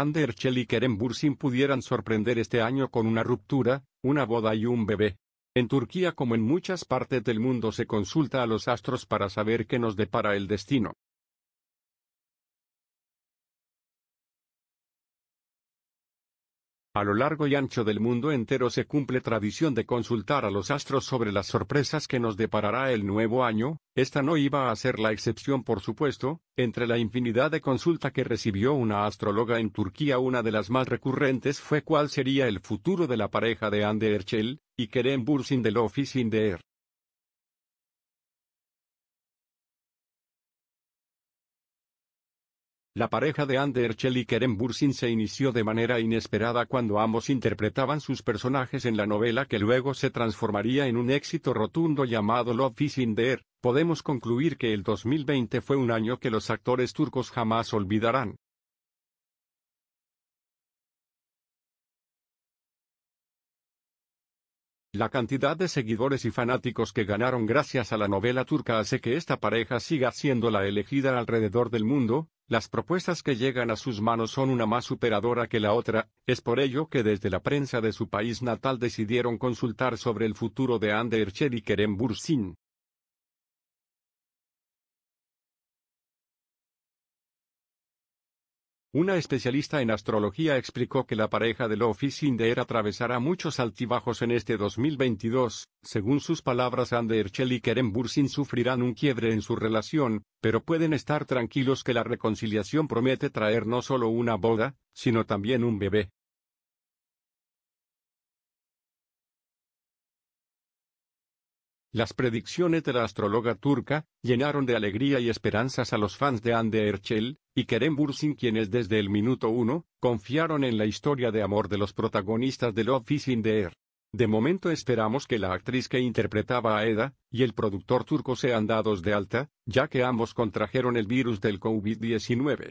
Anderchel y Kerem Bursin pudieran sorprender este año con una ruptura, una boda y un bebé. En Turquía como en muchas partes del mundo se consulta a los astros para saber qué nos depara el destino. A lo largo y ancho del mundo entero se cumple tradición de consultar a los astros sobre las sorpresas que nos deparará el nuevo año, esta no iba a ser la excepción por supuesto, entre la infinidad de consulta que recibió una astróloga en Turquía una de las más recurrentes fue cuál sería el futuro de la pareja de Ander Herschel, y Kerem Bursin del Office La pareja de Anderchel y Keren Bursin se inició de manera inesperada cuando ambos interpretaban sus personajes en la novela que luego se transformaría en un éxito rotundo llamado Love is in the Podemos concluir que el 2020 fue un año que los actores turcos jamás olvidarán. La cantidad de seguidores y fanáticos que ganaron gracias a la novela turca hace que esta pareja siga siendo la elegida alrededor del mundo, las propuestas que llegan a sus manos son una más superadora que la otra, es por ello que desde la prensa de su país natal decidieron consultar sobre el futuro de Ander y Kerem Bursin. Una especialista en astrología explicó que la pareja de Love y atravesará muchos altibajos en este 2022. Según sus palabras, Ander y Kerem Bursin sufrirán un quiebre en su relación, pero pueden estar tranquilos que la reconciliación promete traer no solo una boda, sino también un bebé. Las predicciones de la astróloga turca llenaron de alegría y esperanzas a los fans de Anderchel y Kerem Bursin quienes desde el minuto uno, confiaron en la historia de amor de los protagonistas de Love in the Air. De momento esperamos que la actriz que interpretaba a Eda, y el productor turco sean dados de alta, ya que ambos contrajeron el virus del COVID-19.